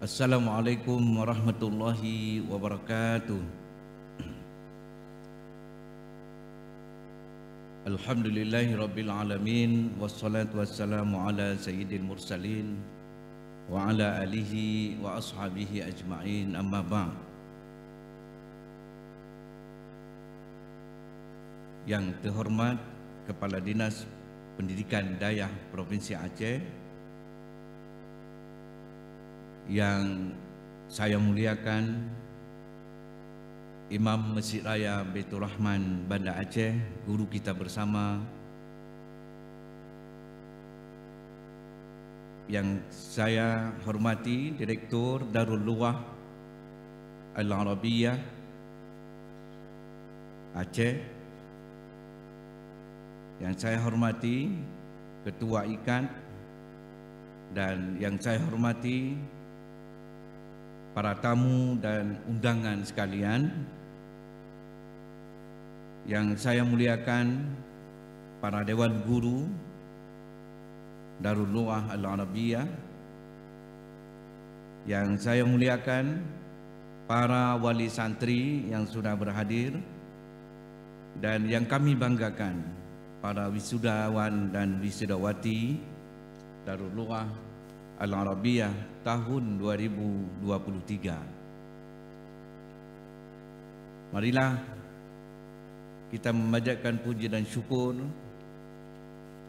Assalamualaikum warahmatullahi wabarakatuh Alhamdulillahi rabbil alamin Wassalatu wassalamu ala sayyidin mursalin Wa ala alihi wa ashabihi ajma'in amma ba'd Yang terhormat Kepala Dinas Pendidikan Dayah Provinsi Aceh yang saya muliakan Imam Masjid Raya Betul Rahman Bandar Aceh Guru kita bersama Yang saya hormati Direktur Darul Luah Al-Arabiyah Aceh Yang saya hormati Ketua Ikan Dan yang saya hormati Ketua Ikan para tamu dan undangan sekalian yang saya muliakan para Dewan Guru Darul Lu'ah Al-Arabiyah yang saya muliakan para wali santri yang sudah berhadir dan yang kami banggakan para wisudawan dan wisudawati Darul Lu'ah Al-Arabiyah tahun 2023. Marilah kita memanjatkan puji dan syukur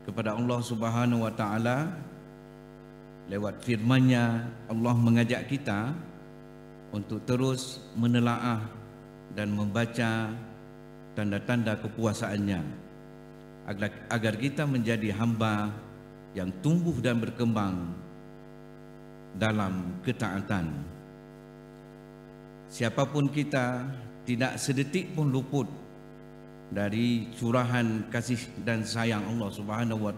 kepada Allah Subhanahu Wa Taala lewat firman-Nya Allah mengajak kita untuk terus menelaah dan membaca tanda-tanda kepuasaannya agar kita menjadi hamba yang tumbuh dan berkembang dalam ketaatan. Siapapun kita tidak sedetik pun luput dari curahan kasih dan sayang Allah Subhanahu wa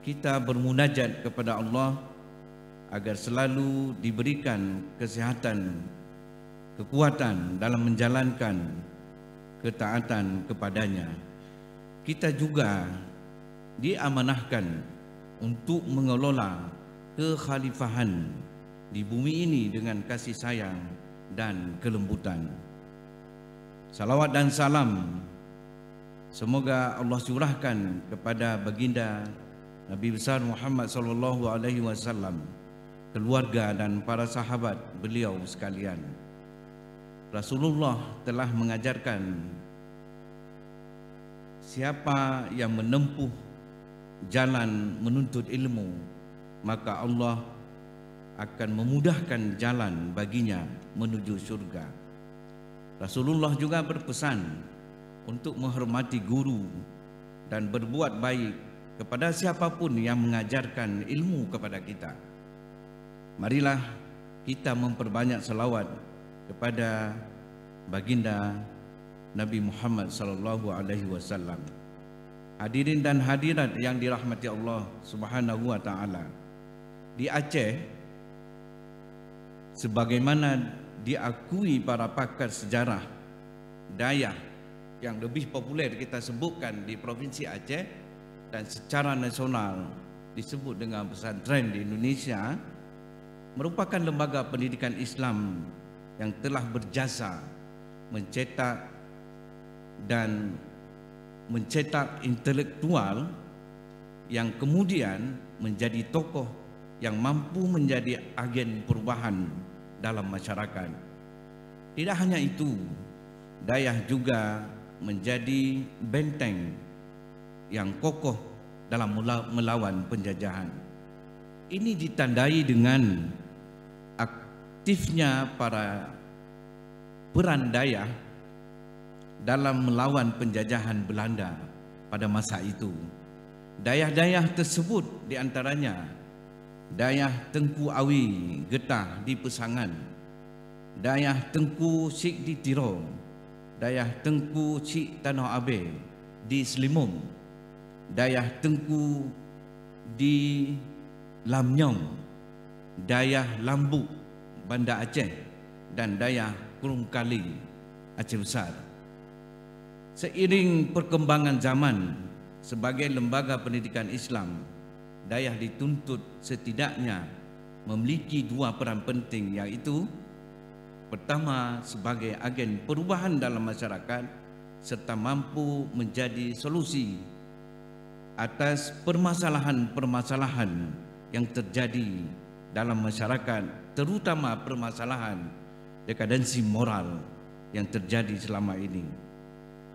Kita bermunajat kepada Allah agar selalu diberikan kesihatan, kekuatan dalam menjalankan ketaatan kepadanya. Kita juga diamanahkan untuk mengelola kekhalifahan di bumi ini dengan kasih sayang dan kelembutan. Salawat dan salam semoga Allah curahkan kepada baginda Nabi besar Muhammad sallallahu alaihi wasallam, keluarga dan para sahabat beliau sekalian. Rasulullah telah mengajarkan siapa yang menempuh jalan menuntut ilmu maka Allah akan memudahkan jalan baginya menuju syurga. Rasulullah juga berpesan untuk menghormati guru dan berbuat baik kepada siapapun yang mengajarkan ilmu kepada kita. Marilah kita memperbanyak selawat kepada baginda Nabi Muhammad sallallahu alaihi wasallam. Hadirin dan hadirat yang dirahmati Allah Subhanahu wa taala di Aceh sebagaimana diakui para pakar sejarah Dayah yang lebih popular kita sebutkan di provinsi Aceh dan secara nasional disebut dengan pesantren di Indonesia merupakan lembaga pendidikan Islam yang telah berjasa mencetak dan mencetak intelektual yang kemudian menjadi tokoh yang mampu menjadi agen perubahan dalam masyarakat. Tidak hanya itu, Dayah juga menjadi benteng yang kokoh dalam melawan penjajahan. Ini ditandai dengan aktifnya para peran Dayah dalam melawan penjajahan Belanda pada masa itu. Dayah-dayah tersebut di antaranya Dayah Tengku Awi getah di Pesangan. Dayah Tengku Sik di Tirong. Dayah Tengku Sik Tanah Abe di Selimung. Dayah Tengku di Lamnyong. Dayah Lambu Bandar Aceh dan Dayah Kurung Kali Aceh Besar. Seiring perkembangan zaman sebagai lembaga pendidikan Islam dayah dituntut setidaknya memiliki dua peran penting iaitu pertama sebagai agen perubahan dalam masyarakat serta mampu menjadi solusi atas permasalahan-permasalahan yang terjadi dalam masyarakat terutama permasalahan dekadensi moral yang terjadi selama ini.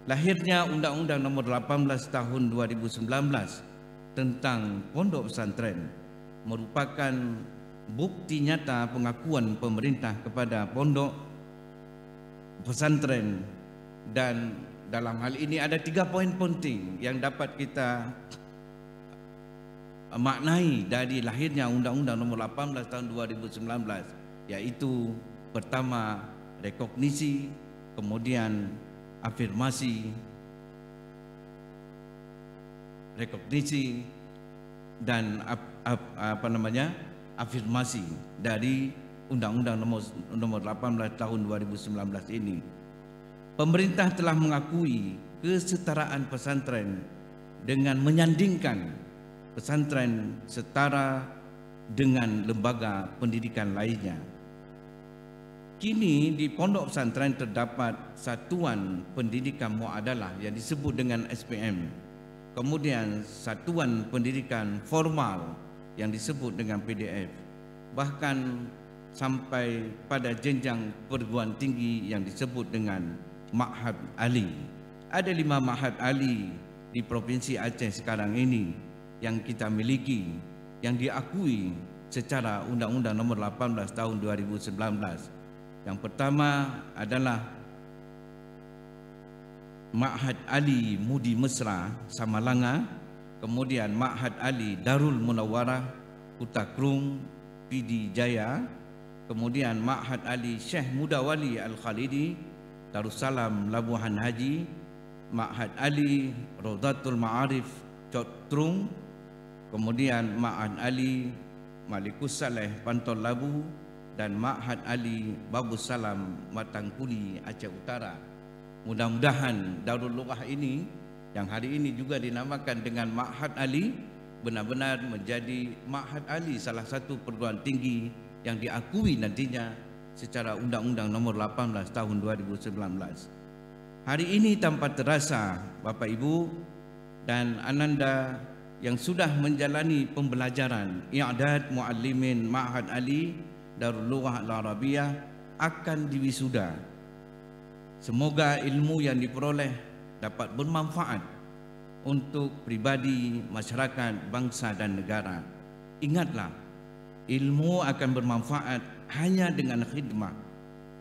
Lahirnya Undang-Undang Nomor 18 Tahun 2019 tentang pondok pesantren merupakan bukti nyata pengakuan pemerintah kepada pondok pesantren dan dalam hal ini ada tiga poin penting yang dapat kita maknai dari lahirnya Undang-Undang Nomor 18 Tahun 2019 yaitu pertama rekognisi kemudian afirmasi rekognisi dan apa namanya afirmasi dari Undang-Undang nomor, nomor 18 tahun 2019 ini. Pemerintah telah mengakui kesetaraan pesantren dengan menyandingkan pesantren setara dengan lembaga pendidikan lainnya. Kini di pondok pesantren terdapat satuan pendidikan muadalah yang disebut dengan SPM kemudian satuan pendidikan formal yang disebut dengan PDF bahkan sampai pada jenjang perguruan tinggi yang disebut dengan Ma'had Ali ada lima Ma'had Ali di Provinsi Aceh sekarang ini yang kita miliki yang diakui secara Undang-Undang Nomor 18 tahun 2019 yang pertama adalah Ma'had Ali Mudi Mesra sama Langa, kemudian Ma'had Ali Darul Munawarah Kuta Krung PD Jaya kemudian Ma'had Ali Syekh Mudawali Al-Khalidi Darussalam Labuhan Haji Ma'had Ali Rodatul Ma'arif Cot Trung kemudian Ma'had Ali Malikus Saleh Pantol Labu dan Ma'had Ali Babu Salam Matangkuli Aceh Utara. Mudah-mudahan Darul Lurah ini yang hari ini juga dinamakan dengan Ma'had Ali benar-benar menjadi Ma'had Ali salah satu perguruan tinggi yang diakui nantinya secara undang-undang nomor 18 tahun 2019. Hari ini tanpa terasa Bapak Ibu dan Ananda yang sudah menjalani pembelajaran I'dad Muallimin Ma'had Ali Darul Lughah Al-Arabiyah akan diwisuda. Semoga ilmu yang diperoleh dapat bermanfaat untuk pribadi, masyarakat, bangsa dan negara. Ingatlah, ilmu akan bermanfaat hanya dengan khidmat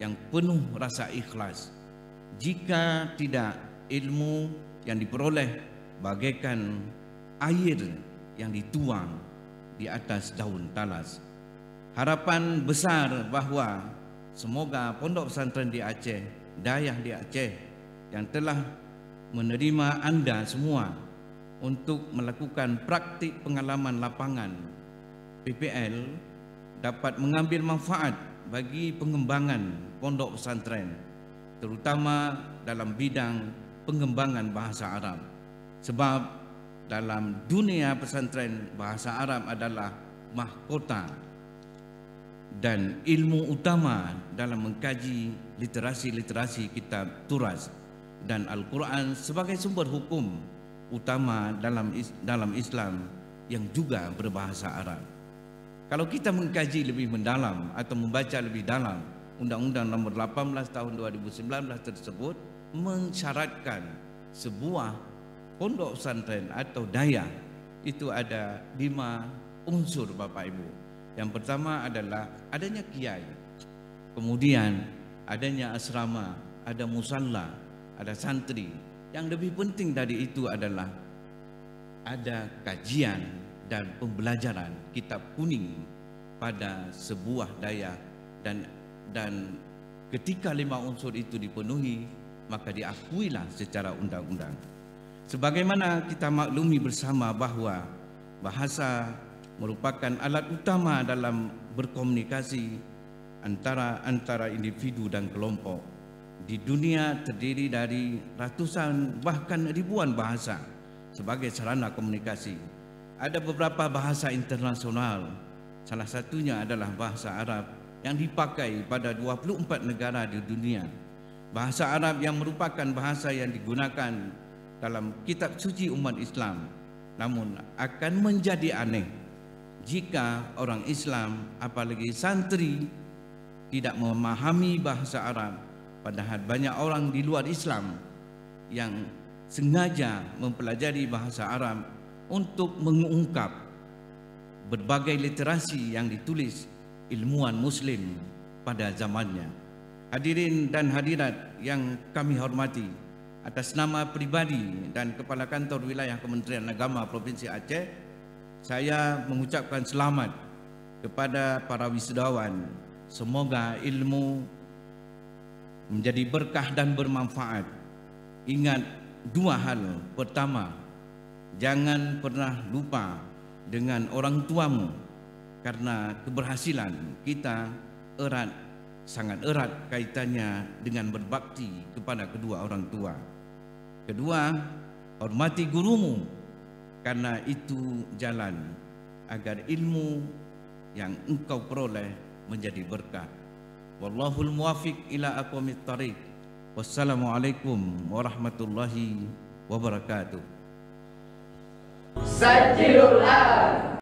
yang penuh rasa ikhlas. Jika tidak, ilmu yang diperoleh bagaikan air yang dituang di atas daun talas. Harapan besar bahawa semoga Pondok Pesantren di Aceh Dayah di Aceh yang telah menerima anda semua untuk melakukan praktik pengalaman lapangan PPL dapat mengambil manfaat bagi pengembangan pondok pesantren terutama dalam bidang pengembangan bahasa Arab sebab dalam dunia pesantren bahasa Arab adalah mahkota dan ilmu utama dalam mengkaji literasi-literasi kitab Turaz dan Al-Quran sebagai sumber hukum utama dalam dalam Islam yang juga berbahasa Arab. Kalau kita mengkaji lebih mendalam atau membaca lebih dalam Undang-Undang Nomor 18 Tahun 2019 tersebut mensyaratkan sebuah pondok pesantren atau daya itu ada lima unsur Bapak Ibu. Yang pertama adalah adanya kiai. Kemudian adanya asrama, ada musalla, ada santri. Yang lebih penting dari itu adalah ada kajian dan pembelajaran kitab kuning pada sebuah daya dan dan ketika lima unsur itu dipenuhi maka diakui lah secara undang-undang. Sebagaimana kita maklumi bersama bahawa bahasa merupakan alat utama dalam berkomunikasi antara-antara individu dan kelompok. Di dunia terdiri dari ratusan bahkan ribuan bahasa sebagai sarana komunikasi. Ada beberapa bahasa internasional, salah satunya adalah bahasa Arab yang dipakai pada 24 negara di dunia. Bahasa Arab yang merupakan bahasa yang digunakan dalam kitab suci umat Islam namun akan menjadi aneh jika orang Islam apalagi santri tidak memahami bahasa Arab padahal banyak orang di luar Islam yang sengaja mempelajari bahasa Arab untuk mengungkap berbagai literasi yang ditulis ilmuwan muslim pada zamannya hadirin dan hadirat yang kami hormati atas nama pribadi dan kepala kantor wilayah Kementerian Agama Provinsi Aceh saya mengucapkan selamat kepada para wisudawan. Semoga ilmu menjadi berkah dan bermanfaat. Ingat dua hal. Pertama, jangan pernah lupa dengan orang tuamu karena keberhasilan kita erat sangat erat kaitannya dengan berbakti kepada kedua orang tua. Kedua, hormati gurumu karena itu jalan agar ilmu yang engkau peroleh menjadi berkat. Wallahul muwafiq ila aqwamit tariq. Wassalamualaikum warahmatullahi wabarakatuh. Sajidul